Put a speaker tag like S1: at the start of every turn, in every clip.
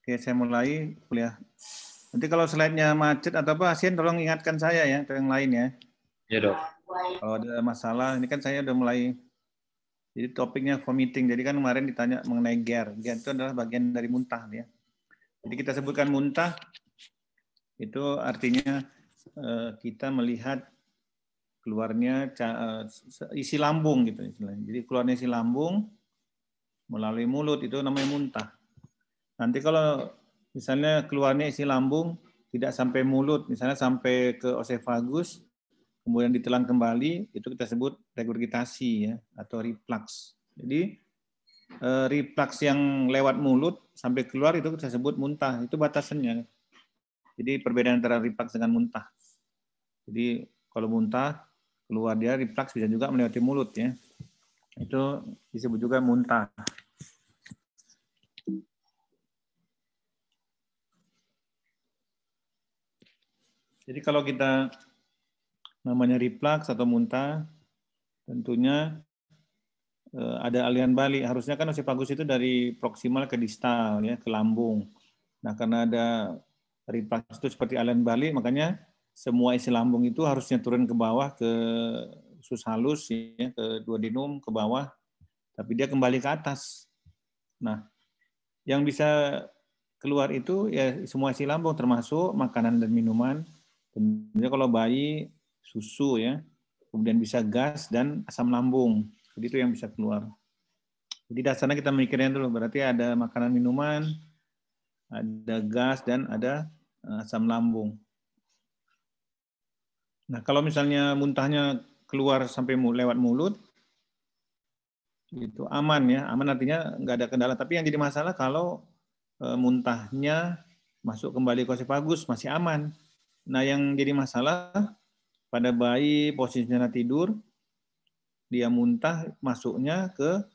S1: Oke, saya mulai kuliah. Nanti kalau slide-nya macet atau apa, Asien tolong ingatkan saya ya, atau yang lain ya. Iya dok. Kalau ada masalah, ini kan saya udah mulai. Jadi topiknya for meeting. Jadi kan kemarin ditanya mengenai GER. GER itu adalah bagian dari muntah ya. Jadi kita sebutkan muntah, itu artinya eh, kita melihat keluarnya eh, isi lambung gitu istilahnya. Jadi keluarnya isi lambung melalui mulut itu namanya muntah. Nanti kalau misalnya keluarnya isi lambung tidak sampai mulut, misalnya sampai ke osefagus, kemudian ditelan kembali, itu kita sebut regurgitasi ya atau reflux. Jadi eh, reflux yang lewat mulut sampai keluar itu kita sebut muntah, itu batasannya. Jadi perbedaan antara reflux dengan muntah. Jadi kalau muntah keluar dia reflux bisa juga melewati mulut ya. Itu disebut juga muntah. Jadi kalau kita namanya reflux atau muntah, tentunya eh, ada aliran balik. Harusnya kan bagus itu dari proksimal ke distal ya, ke lambung. Nah, karena ada reflux itu seperti aliran balik, makanya semua isi lambung itu harusnya turun ke bawah ke sus halus ya, ke duodenum ke bawah, tapi dia kembali ke atas. Nah, yang bisa keluar itu ya semua isi lambung termasuk makanan dan minuman, Kemudian kalau bayi susu ya, kemudian bisa gas dan asam lambung. Jadi itu yang bisa keluar. Jadi dasarnya kita mikirnya dulu, berarti ada makanan minuman, ada gas dan ada eh, asam lambung. Nah, kalau misalnya muntahnya keluar sampai lewat mulut, itu aman ya. Aman artinya nggak ada kendala. Tapi yang jadi masalah kalau eh, muntahnya masuk kembali ke osefagus masih aman. Nah, yang jadi masalah pada bayi posisinya tidur, dia muntah masuknya ke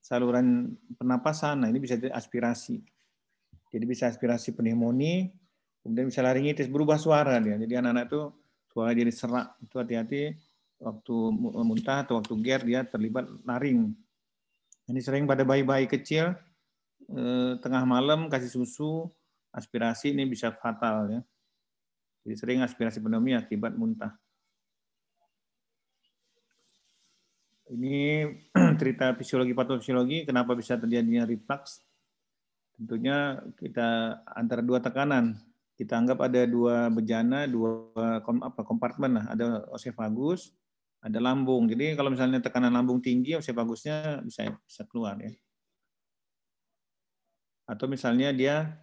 S1: saluran pernapasan. Nah, ini bisa jadi aspirasi. Jadi bisa aspirasi pneumonia, kemudian bisa laringitis, berubah suara dia. Jadi anak-anak itu suara jadi serak. Itu hati-hati waktu muntah atau waktu ger dia terlibat laring. Ini sering pada bayi-bayi kecil, eh, tengah malam kasih susu, aspirasi ini bisa fatal ya jadi sering aspirasi pneumonia akibat muntah. Ini cerita fisiologi patofisiologi kenapa bisa terjadinya reflux. Tentunya kita antara dua tekanan. Kita anggap ada dua bejana, dua kom, apa, kompartemen lah. Ada osefagus, ada lambung. Jadi kalau misalnya tekanan lambung tinggi, osefagusnya bisa bisa keluar ya. Atau misalnya dia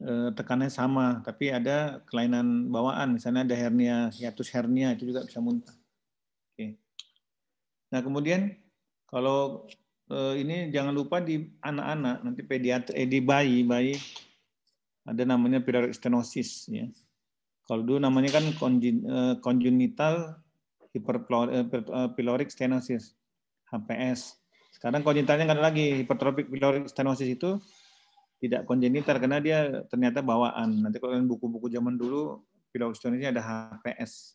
S1: Eh, tekannya sama, tapi ada kelainan bawaan, misalnya ada hernia, hiatus hernia itu juga bisa muntah. Oke. Nah kemudian kalau eh, ini jangan lupa di anak-anak nanti pediatri eh, di bayi bayi ada namanya periodic stenosis ya. Kalau dulu namanya kan congenital eh, hyperpyloric stenosis HPS. Sekarang kalau nggak ada lagi hipertrofik pyloric stenosis itu tidak kongenital karena dia ternyata bawaan. Nanti kalau buku-buku zaman dulu filoxeton ini ada HPS.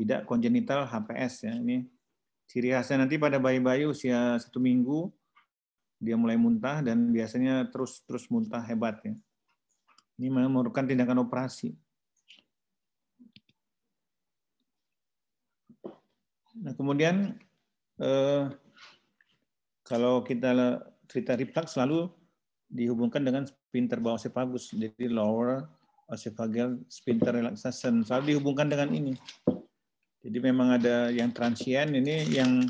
S1: Tidak kongenital HPS ya. Ini ciri khasnya nanti pada bayi-bayi usia satu minggu dia mulai muntah dan biasanya terus terus muntah hebat ya. Ini memerlukan tindakan operasi. Nah, kemudian eh, kalau kita cerita reflux selalu dihubungkan dengan sphincter bawah esophagus. Jadi lower esophageal uh, sphincter relaxation. Selalu dihubungkan dengan ini. Jadi memang ada yang transient ini yang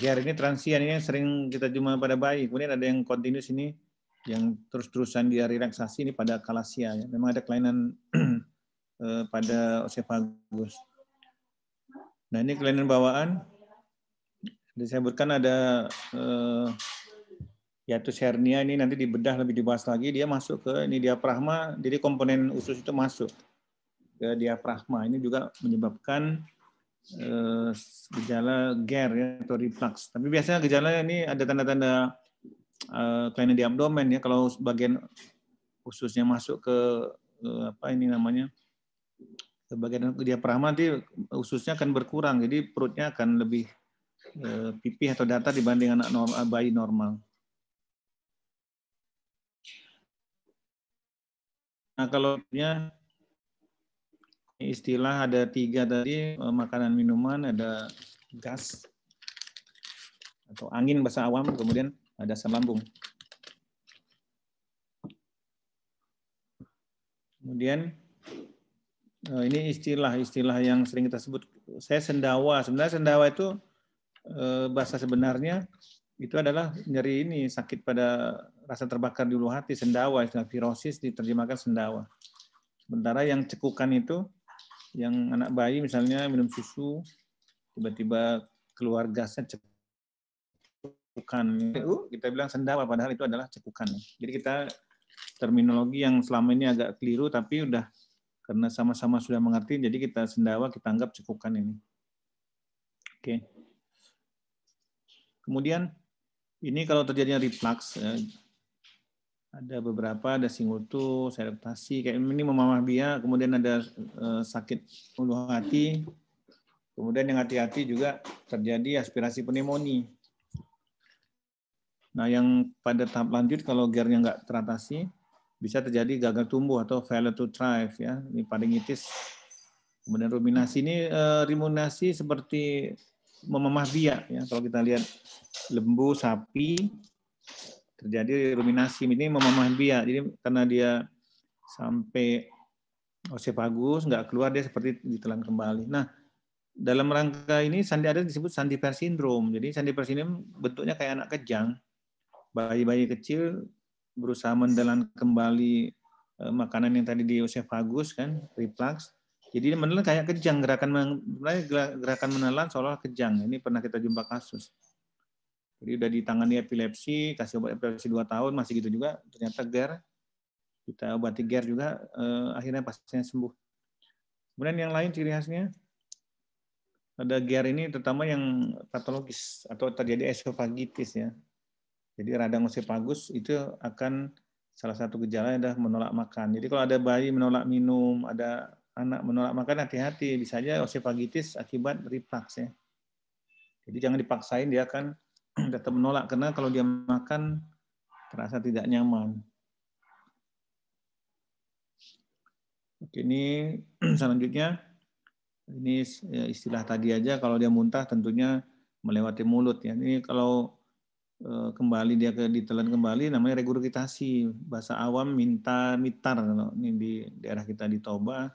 S1: gear ini transient ini yang sering kita jumpai pada bayi. Kemudian ada yang continuous ini yang terus-terusan dia relaksasi ini pada kalasia. Ya. Memang ada kelainan eh, pada esophagus Nah ini kelainan bawaan disebutkan ada eh, hiatus hernia ini nanti dibedah lebih dibahas lagi dia masuk ke ini diafragma jadi komponen usus itu masuk ke diafragma ini juga menyebabkan eh, gejala GER ya, atau reflux tapi biasanya gejala ini ada tanda-tanda eh, kelainan di abdomen ya kalau bagian ususnya masuk ke eh, apa ini namanya ke bagian diafragma nanti ususnya akan berkurang jadi perutnya akan lebih pipih atau datar dibanding anak bayi normal. Nah kalau ya istilah ada tiga tadi eh, makanan minuman ada gas atau angin bahasa awam kemudian ada asam lambung. Kemudian eh, ini istilah-istilah yang sering kita sebut. Saya sendawa. Sebenarnya sendawa itu eh, bahasa sebenarnya itu adalah nyeri ini sakit pada rasa terbakar di ulu hati sendawa istilah virosis diterjemahkan sendawa sementara yang cekukan itu yang anak bayi misalnya minum susu tiba-tiba keluar gasnya cekukan itu uh, kita bilang sendawa padahal itu adalah cekukan jadi kita terminologi yang selama ini agak keliru tapi udah karena sama-sama sudah mengerti jadi kita sendawa kita anggap cekukan ini oke okay. kemudian ini kalau terjadinya reflux, ya, ada beberapa, ada singutu, seretasi, kayak ini memamah bia, kemudian ada eh, sakit ulu hati, kemudian yang hati-hati juga terjadi aspirasi pneumonia. Nah, yang pada tahap lanjut kalau gernya nggak teratasi, bisa terjadi gagal tumbuh atau failure to thrive ya, ini paringitis. Kemudian ruminasi ini e, ruminasi seperti memamah biak ya kalau kita lihat lembu sapi terjadi ruminasi ini memamah biak jadi karena dia sampai osepagus nggak keluar dia seperti ditelan kembali nah dalam rangka ini sandi ada disebut sandi persindrom jadi sandi sindrom bentuknya kayak anak kejang bayi-bayi kecil berusaha mendelan kembali eh, makanan yang tadi di osefagus kan reflux jadi menelan kayak kejang gerakan gerakan menelan seolah kejang. Ini pernah kita jumpa kasus. Jadi udah ditangani epilepsi, kasih obat epilepsi 2 tahun masih gitu juga, ternyata GER. Kita obati GER juga eh, akhirnya pasiennya sembuh. Kemudian yang lain ciri khasnya ada GER ini terutama yang patologis atau terjadi esofagitis ya. Jadi radang esofagus itu akan salah satu gejala adalah menolak makan. Jadi kalau ada bayi menolak minum, ada anak menolak makan hati-hati bisa aja osteopagitis akibat reflux ya jadi jangan dipaksain dia akan tetap menolak karena kalau dia makan terasa tidak nyaman Oke, ini selanjutnya ini ya, istilah tadi aja kalau dia muntah tentunya melewati mulut ya. Ini kalau eh, kembali dia ke ditelan kembali namanya regurgitasi bahasa awam minta mitar ini di daerah kita di Toba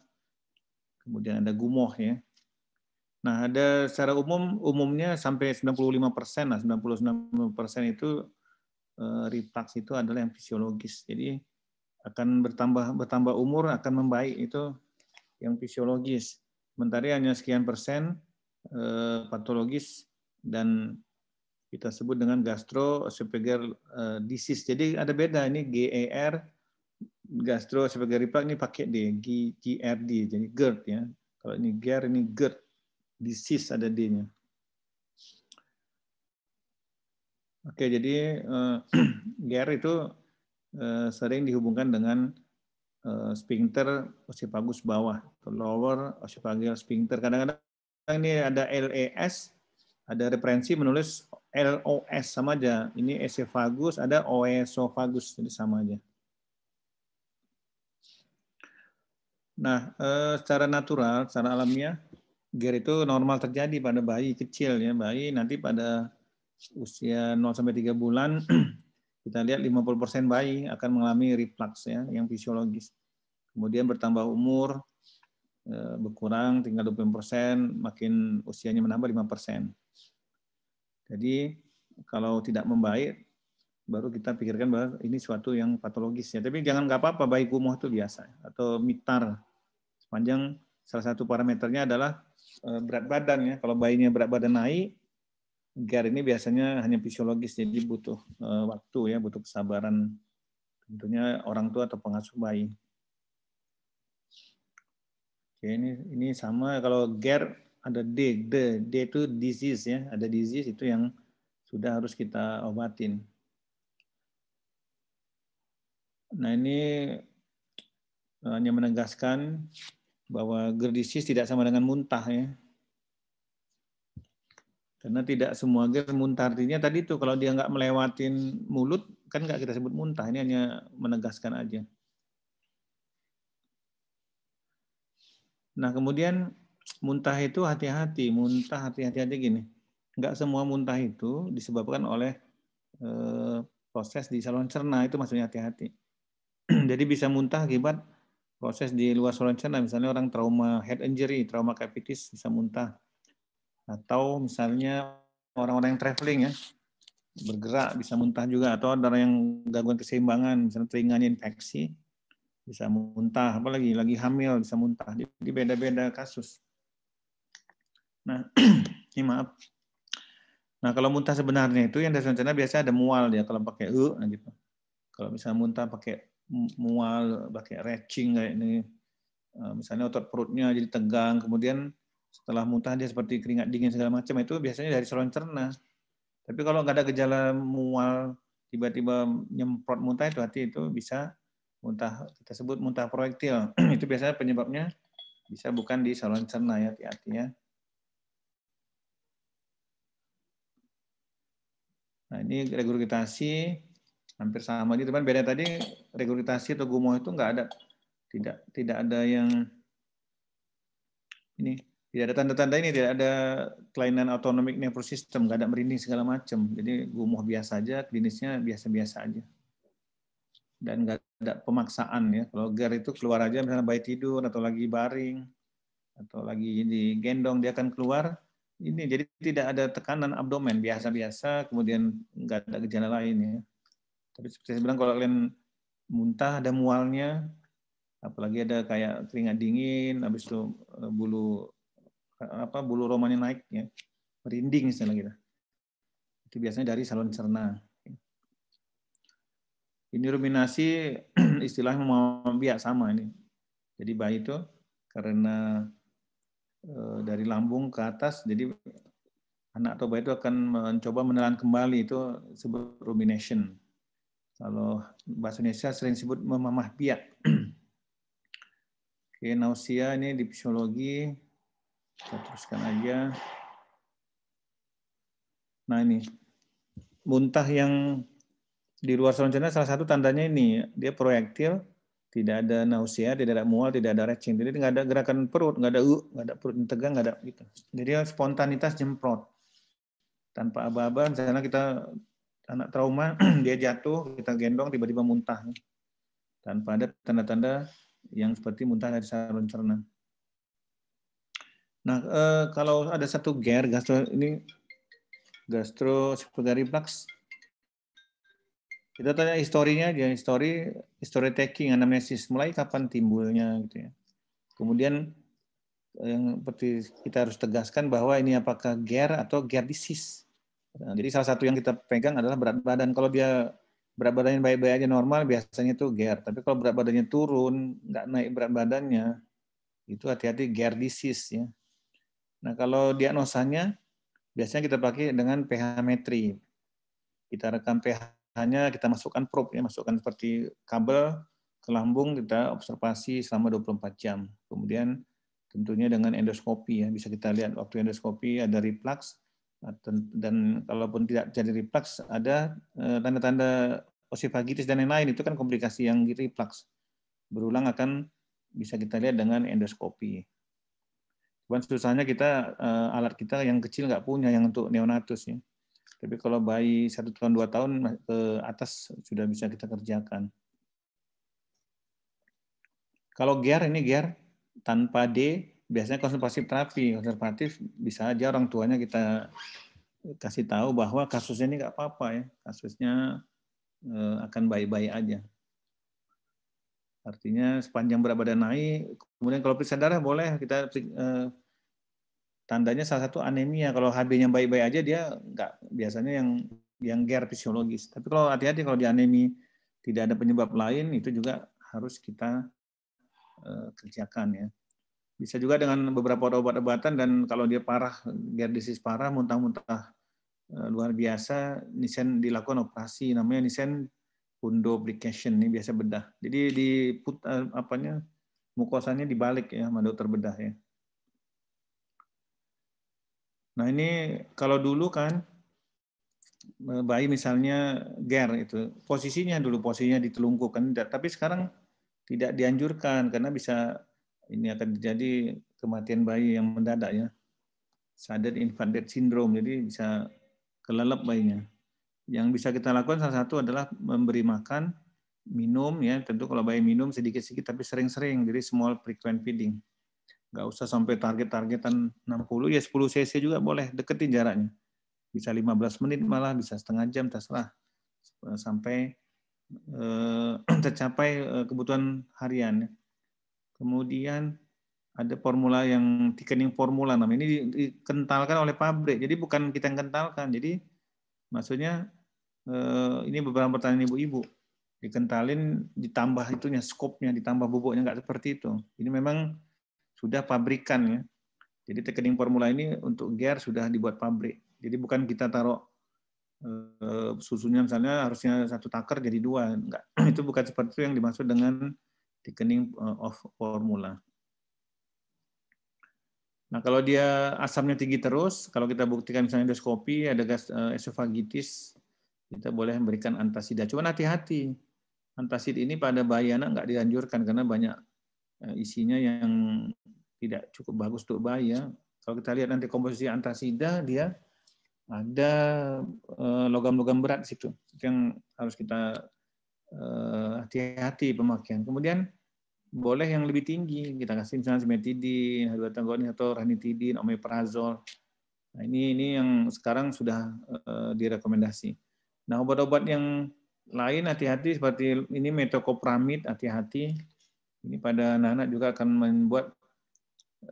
S1: kemudian ada gumoh ya. Nah, ada secara umum umumnya sampai 95 persen, nah 99 persen itu eh, reflux itu adalah yang fisiologis. Jadi akan bertambah bertambah umur akan membaik itu yang fisiologis. Sementara hanya sekian persen eh, patologis dan kita sebut dengan gastro eh, disease. Jadi ada beda ini GER gastro sebagai reflux ini pakai D, GRD, jadi GERD ya. Kalau ini GER, ini GERD. Disease ada D-nya. Oke, jadi uh, eh, GER itu uh, sering dihubungkan dengan uh, sphincter osipagus bawah, atau lower osophageal sphincter. Kadang-kadang ini ada LAS, e ada referensi menulis LOS sama aja. Ini esophagus, ada oesophagus, jadi sama aja. Nah, eh, secara natural, secara alamiah, GER itu normal terjadi pada bayi kecil ya, bayi nanti pada usia 0 sampai 3 bulan kita lihat 50% bayi akan mengalami reflux ya yang fisiologis. Kemudian bertambah umur eh, berkurang tinggal 20%, makin usianya menambah 5%. Jadi kalau tidak membaik baru kita pikirkan bahwa ini suatu yang patologis ya. Tapi jangan nggak apa-apa Bayi kumuh itu biasa atau mitar sepanjang salah satu parameternya adalah e, berat badan ya. Kalau bayinya berat badan naik, GER ini biasanya hanya fisiologis jadi butuh e, waktu ya, butuh kesabaran tentunya orang tua atau pengasuh bayi. Oke, ini ini sama kalau GER ada D, D, D itu disease ya, ada disease itu yang sudah harus kita obatin. Nah ini eh, hanya menegaskan bahwa gerdisis tidak sama dengan muntah ya. Karena tidak semua ger muntah artinya tadi itu kalau dia nggak melewatin mulut kan nggak kita sebut muntah ini hanya menegaskan aja. Nah kemudian muntah itu hati-hati, muntah hati-hati gini. Nggak semua muntah itu disebabkan oleh e, proses di saluran cerna itu maksudnya hati-hati. Jadi bisa muntah akibat proses di luar saluran cerna, misalnya orang trauma head injury, trauma capitis bisa muntah. Atau misalnya orang-orang yang traveling ya, bergerak bisa muntah juga atau ada yang gangguan keseimbangan misalnya telinganya infeksi bisa muntah apalagi lagi hamil bisa muntah jadi beda-beda kasus nah ini maaf nah kalau muntah sebenarnya itu yang dasar rencana biasa ada mual ya kalau pakai e gitu kalau bisa muntah pakai mual, pakai retching kayak ini. Eh, misalnya otot perutnya jadi tegang, kemudian setelah muntah dia seperti keringat dingin segala macam itu biasanya dari saluran cerna. Tapi kalau nggak ada gejala mual, tiba-tiba nyemprot muntah itu hati itu bisa muntah kita sebut muntah proyektil. itu biasanya penyebabnya bisa bukan di saluran cerna ya hati-hati ya. Nah, ini regurgitasi hampir sama gitu kan beda tadi regurgitasi atau gumoh itu nggak ada tidak tidak ada yang ini tidak ada tanda-tanda ini tidak ada kelainan autonomic nervous system nggak ada merinding segala macam jadi gumoh biasa aja klinisnya biasa-biasa aja dan nggak ada pemaksaan ya kalau ger itu keluar aja misalnya bayi tidur atau lagi baring atau lagi digendong dia akan keluar ini jadi tidak ada tekanan abdomen biasa-biasa kemudian nggak ada gejala lain ya tapi seperti saya bilang kalau kalian muntah ada mualnya, apalagi ada kayak keringat dingin, habis itu eh, bulu apa bulu romanya naik ya, merinding misalnya kita. Gitu. Itu biasanya dari salon cerna. Ini ruminasi istilahnya mau biak sama ini. Jadi bayi itu karena e, dari lambung ke atas, jadi anak atau bayi itu akan mencoba menelan kembali itu sebut rumination kalau bahasa Indonesia sering disebut memamah biak. Oke, nausia ini di fisiologi. Kita teruskan aja. Nah ini, muntah yang di luar saluran cerna salah satu tandanya ini, dia proyektil, tidak ada nausia, tidak ada mual, tidak ada retching. Jadi nggak ada gerakan perut, nggak ada u, nggak ada perut yang tegang, nggak ada gitu. Jadi spontanitas jemprot. Tanpa aba-aba, misalnya kita anak trauma dia jatuh kita gendong tiba-tiba muntah tanpa ada tanda-tanda yang seperti muntah dari saluran cerna. Nah, eh, kalau ada satu GER, gastro ini gastro reflux Kita tanya historinya dia histori history taking anamnesis mulai kapan timbulnya gitu ya. Kemudian eh, yang seperti kita harus tegaskan bahwa ini apakah GER atau GER disease. Nah, jadi salah satu yang kita pegang adalah berat badan. Kalau dia berat badannya baik-baik aja normal, biasanya itu GER. Tapi kalau berat badannya turun, nggak naik berat badannya, itu hati-hati GER disease ya. Nah kalau diagnosanya, biasanya kita pakai dengan pH metri. Kita rekam pH-nya, kita masukkan probe, ya, masukkan seperti kabel ke lambung, kita observasi selama 24 jam. Kemudian tentunya dengan endoskopi ya, bisa kita lihat waktu endoskopi ada reflux, Nah, dan kalaupun tidak jadi reflux ada eh, tanda-tanda osifagitis dan lain-lain itu kan komplikasi yang reflux berulang akan bisa kita lihat dengan endoskopi. Cuman susahnya kita eh, alat kita yang kecil nggak punya yang untuk neonatus ya. Tapi kalau bayi satu tahun dua tahun ke atas sudah bisa kita kerjakan. Kalau GER ini GER tanpa D biasanya konservatif terapi konservatif bisa aja orang tuanya kita kasih tahu bahwa kasusnya ini nggak apa-apa ya kasusnya eh, akan baik-baik aja artinya sepanjang berat badan naik kemudian kalau periksa darah boleh kita eh, tandanya salah satu anemia kalau HB-nya baik-baik aja dia nggak biasanya yang yang ger fisiologis tapi kalau hati-hati kalau di anemi tidak ada penyebab lain itu juga harus kita eh, kerjakan ya bisa juga dengan beberapa obat-obatan dan kalau dia parah, GERDesis parah, muntah-muntah eh, luar biasa, nisen dilakukan operasi namanya nisen fundoplication ini biasa bedah. Jadi di put, eh, apanya mukosanya dibalik ya sama terbedah ya. Nah ini kalau dulu kan eh, bayi misalnya ger itu posisinya dulu posisinya ditelungkupkan, kan, tapi sekarang tidak dianjurkan karena bisa ini akan terjadi kematian bayi yang mendadak ya. Sudden infant death syndrome, jadi bisa kelelep bayinya. Yang bisa kita lakukan salah satu adalah memberi makan, minum ya, tentu kalau bayi minum sedikit-sedikit tapi sering-sering, jadi small frequent feeding. Nggak usah sampai target-targetan 60, ya 10 cc juga boleh, deketin jaraknya. Bisa 15 menit malah, bisa setengah jam, terserah. Sampai eh, tercapai eh, kebutuhan harian. Ya kemudian ada formula yang tekening formula namanya ini dikentalkan oleh pabrik. Jadi bukan kita yang kentalkan. Jadi maksudnya eh, ini beberapa pertanyaan ibu-ibu dikentalin ditambah itunya skopnya ditambah bubuknya nggak seperti itu. Ini memang sudah pabrikan ya. Jadi tekening formula ini untuk gear sudah dibuat pabrik. Jadi bukan kita taruh eh, susunya misalnya harusnya satu takar jadi dua enggak itu bukan seperti itu yang dimaksud dengan thickening eh, of formula. Nah, kalau dia asamnya tinggi terus, kalau kita buktikan misalnya endoskopi ada gas eh, esofagitis, kita boleh memberikan antasida. Cuma hati-hati. Antasid ini pada bayi anak nggak dianjurkan karena banyak eh, isinya yang tidak cukup bagus untuk bayi ya. Kalau kita lihat nanti komposisi antasida dia ada logam-logam berat di situ. Itu yang harus kita Eh, hati-hati pemakaian. Kemudian boleh yang lebih tinggi kita kasih misalnya simetidin, tenggorokan atau ranitidin, omeprazol. Nah, ini ini yang sekarang sudah uh, direkomendasi. Nah, obat-obat yang lain hati-hati seperti ini metokopramid, hati-hati. Ini pada anak-anak juga akan membuat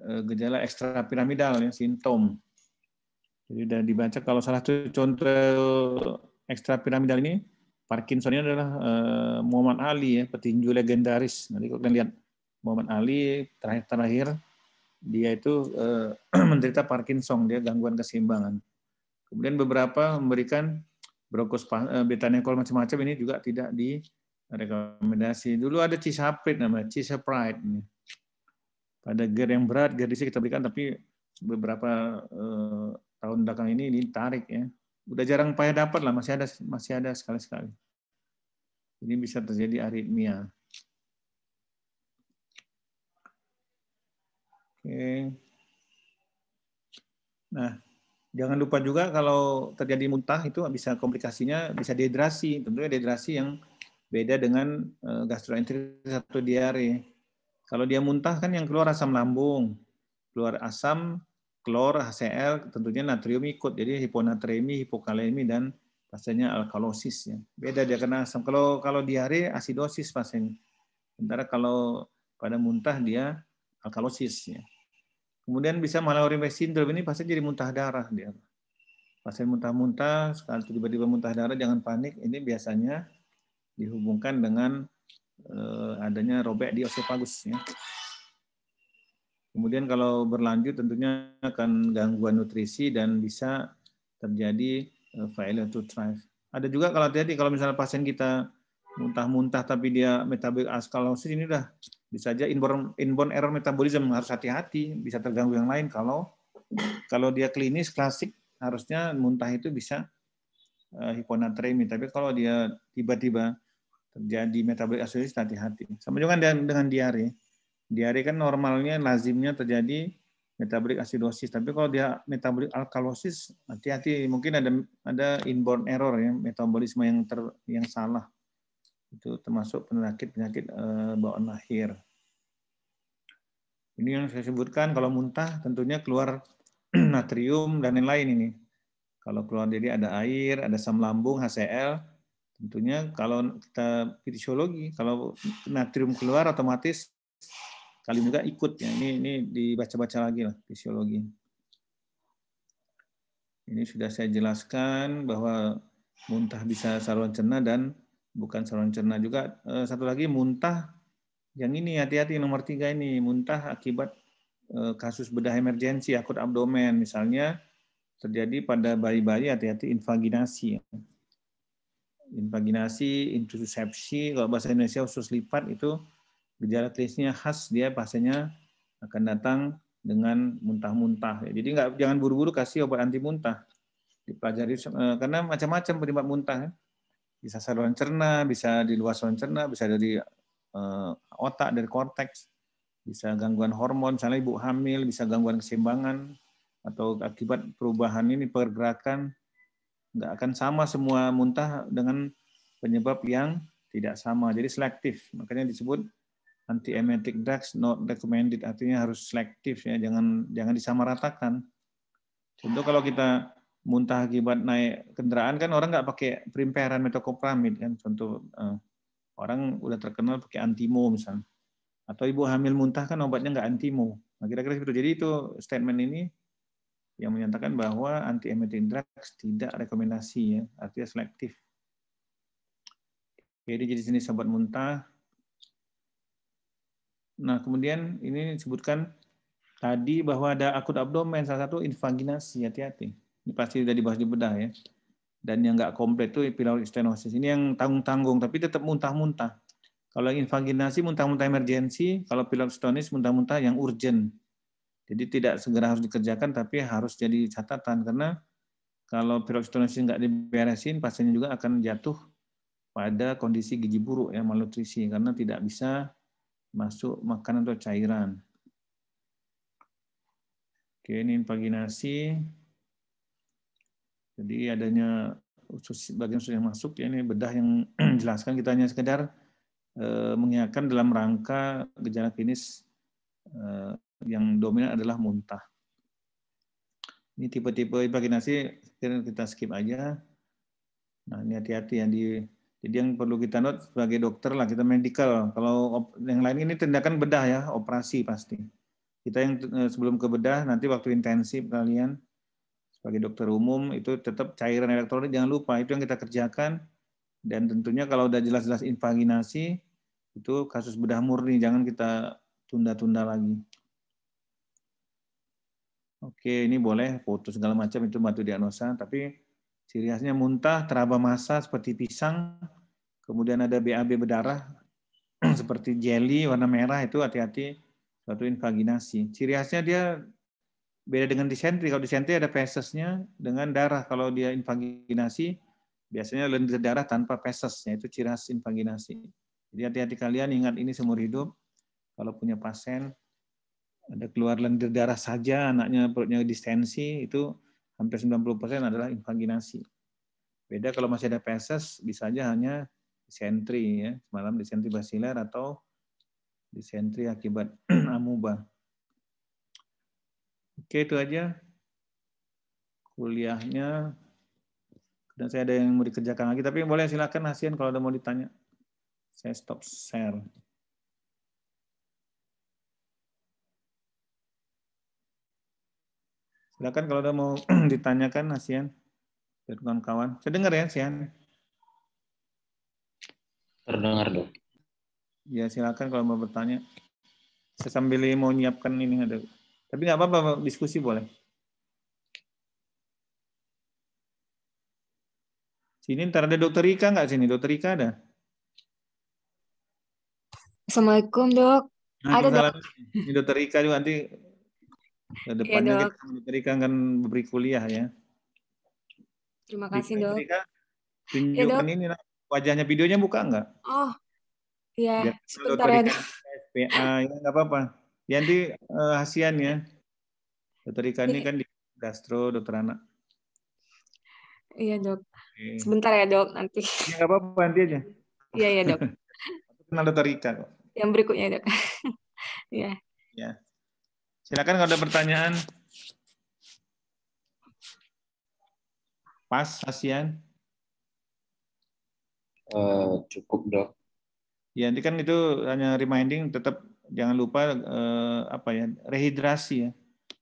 S1: uh, gejala ekstrapiramidal yang sintom. Jadi sudah dibaca kalau salah satu contoh ekstrapiramidal ini Parkinson ini adalah uh, Muhammad Ali ya, petinju legendaris. Nanti kalau kalian lihat Muhammad Ali terakhir-terakhir dia itu eh, menderita Parkinson, dia gangguan keseimbangan. Kemudian beberapa memberikan bronkos eh, betanekol macam-macam ini juga tidak direkomendasi. Dulu ada cisaprit namanya, cisapride ini. Pada ger yang berat, gerisnya kita berikan tapi beberapa tahun belakang ini ditarik ya udah jarang payah dapat lah, masih ada masih ada sekali-sekali. Ini bisa terjadi aritmia. Oke. Nah, jangan lupa juga kalau terjadi muntah itu bisa komplikasinya bisa dehidrasi. Tentunya dehidrasi yang beda dengan eh, gastroenteritis atau diare. Kalau dia muntah kan yang keluar asam lambung, keluar asam klor HCl tentunya natrium ikut jadi hiponatremi hipokalemi dan pasiennya alkalosis ya beda dia kena asam kalau kalau diare asidosis pasien sementara kalau pada muntah dia alkalosis ya kemudian bisa malarial sindrom ini pasien jadi muntah darah dia pasien muntah-muntah sekali tiba-tiba muntah darah jangan panik ini biasanya dihubungkan dengan eh, adanya robek di osteopagus. ya Kemudian kalau berlanjut tentunya akan gangguan nutrisi dan bisa terjadi eh, failure to thrive. Ada juga kalau hati-hati kalau misalnya pasien kita muntah-muntah tapi dia metabolik askalosis ini udah bisa aja inborn inborn error metabolism harus hati-hati bisa terganggu yang lain kalau kalau dia klinis klasik harusnya muntah itu bisa uh, eh, hiponatremi tapi kalau dia tiba-tiba terjadi metabolik alkalosis hati-hati sama juga dengan, dengan diare Diare kan normalnya lazimnya terjadi metabolik asidosis, tapi kalau dia metabolik alkalosis hati-hati mungkin ada ada inborn error ya metabolisme yang ter, yang salah. Itu termasuk penyakit penyakit eh, bawaan lahir. Ini yang saya sebutkan kalau muntah tentunya keluar natrium dan lain-lain ini. Kalau keluar jadi ada air, ada asam lambung, HCl. Tentunya kalau kita fisiologi, kalau natrium keluar otomatis kali juga ikut ya ini ini dibaca-baca lagi lah fisiologi ini sudah saya jelaskan bahwa muntah bisa saluran cerna dan bukan saluran cerna juga eh, satu lagi muntah yang ini hati-hati nomor tiga ini muntah akibat eh, kasus bedah emergensi akut abdomen misalnya terjadi pada bayi-bayi hati-hati invaginasi invaginasi intussuscepsi kalau bahasa Indonesia usus lipat itu gejala klinisnya khas dia pasiennya akan datang dengan muntah-muntah. Jadi nggak jangan buru-buru kasih obat anti muntah. Dipelajari eh, karena macam-macam penyebab muntah. Ya. Bisa saluran cerna, bisa di luar saluran cerna, bisa dari eh, otak, dari korteks, bisa gangguan hormon, misalnya ibu hamil, bisa gangguan keseimbangan atau akibat perubahan ini pergerakan nggak akan sama semua muntah dengan penyebab yang tidak sama. Jadi selektif. Makanya disebut anti-emetic drugs not recommended artinya harus selektif ya jangan jangan disamaratakan contoh kalau kita muntah akibat naik kendaraan kan orang nggak pakai primperan metokopramid kan contoh eh, orang udah terkenal pakai antimo misalnya atau ibu hamil muntah kan obatnya nggak antimo nah kira-kira itu jadi itu statement ini yang menyatakan bahwa anti-emetic drugs tidak rekomendasi ya artinya selektif jadi jenis sini sobat muntah Nah, kemudian ini disebutkan tadi bahwa ada akut abdomen, salah satu invaginasi, hati-hati. Ini pasti sudah dibahas di bedah ya. Dan yang nggak komplit itu pilaurik stenosis. Ini yang tanggung-tanggung, tapi tetap muntah-muntah. Kalau invaginasi, muntah-muntah emergensi. Kalau pilaurik stenosis, muntah-muntah yang urgent. Jadi tidak segera harus dikerjakan, tapi harus jadi catatan. Karena kalau pilaurik stenosis nggak diberesin, pasiennya juga akan jatuh pada kondisi gizi buruk ya malnutrisi karena tidak bisa masuk makanan atau cairan. Oke, ini nasi, Jadi adanya usus bagian usus yang masuk ya ini bedah yang jelaskan kita hanya sekedar e, mengingatkan dalam rangka gejala klinis e, yang dominan adalah muntah. Ini tipe-tipe invaginasi kita skip aja. Nah, ini hati-hati yang di jadi yang perlu kita note sebagai dokter lah, kita medical. Kalau yang lain ini tindakan bedah ya, operasi pasti. Kita yang eh, sebelum ke bedah, nanti waktu intensif kalian sebagai dokter umum itu tetap cairan elektrolit jangan lupa itu yang kita kerjakan dan tentunya kalau udah jelas-jelas invaginasi itu kasus bedah murni jangan kita tunda-tunda lagi. Oke, ini boleh foto segala macam itu bantu diagnosa, tapi Ciri khasnya muntah, teraba masa seperti pisang, kemudian ada BAB berdarah seperti jelly warna merah itu hati-hati suatu invaginasi. Ciri khasnya dia beda dengan disentri. Kalau disentri ada pesesnya dengan darah. Kalau dia invaginasi biasanya lendir darah tanpa pesesnya itu ciri khas invaginasi. Jadi hati-hati kalian ingat ini seumur hidup. Kalau punya pasien ada keluar lendir darah saja anaknya perutnya distensi itu hampir 90% persen adalah invaginasi. Beda kalau masih ada PSS, bisa aja hanya disentri, ya. semalam disentri basiler atau disentri akibat amuba. Oke, itu aja kuliahnya. Dan saya ada yang mau dikerjakan lagi, tapi boleh silakan Hasian kalau ada mau ditanya. Saya stop share. Silakan kalau ada mau ditanyakan Nasian dan kawan-kawan. Saya dengar ya, Sian. Terdengar, Dok. Ya, silakan kalau mau bertanya. Saya sambil mau nyiapkan ini ada. Tapi nggak apa-apa, diskusi boleh. Sini ntar ada dokter Ika nggak sini? Dokter Ika ada? Assalamualaikum dok. Nah, ada dok. Ini dokter Ika juga nanti ke iya depannya ya, kan kita kan beri kuliah ya. Terima kasih dok. terima tunjukkan ya, dok. ini ya, wajahnya videonya buka nggak? Oh, iya sebentar ya dok. SPA ya nggak apa-apa. Yanti uh, hasian ya. Dokter Ika ini iya. kan di gastro dokter anak. Iya dok. Oke. Sebentar ya dok nanti. Ya, nggak apa-apa nanti aja. Iya iya dok. Kenal dokter Ika kok. Yang berikutnya dok. Iya. yeah. yeah. Silakan kalau ada pertanyaan. Pas, Asian. Uh, eh, cukup dok. Ya, nanti kan itu hanya reminding, tetap jangan lupa uh, apa ya rehidrasi ya.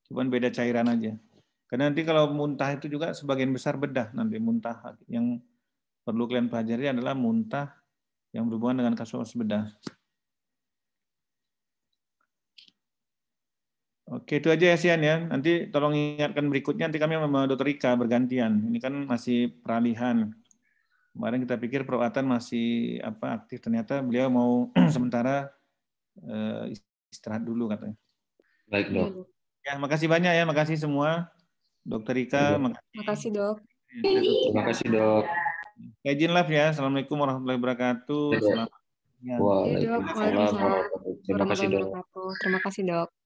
S1: Cuman beda cairan aja. Karena nanti kalau muntah itu juga sebagian besar bedah nanti muntah yang perlu kalian pelajari adalah muntah yang berhubungan dengan kasus bedah. Oke, itu aja ya Sian ya. Nanti tolong ingatkan berikutnya nanti kami sama Dr. Rika bergantian. Ini kan masih peralihan. Kemarin kita pikir perawatan masih apa aktif, ternyata beliau mau sementara uh, istirahat dulu katanya. Baik, Dok. Iya, ya, makasih banyak ya, makasih semua. dokter Rika, iya, makasih. Makasih, iya, Dok. Terima kasih, Dok. Kajin izin live ya. Assalamualaikum warahmatullahi wabarakatuh. Selamat. Ya. Waalaikumsalam. Terima kasih, Dok. Terima kasih, Dok.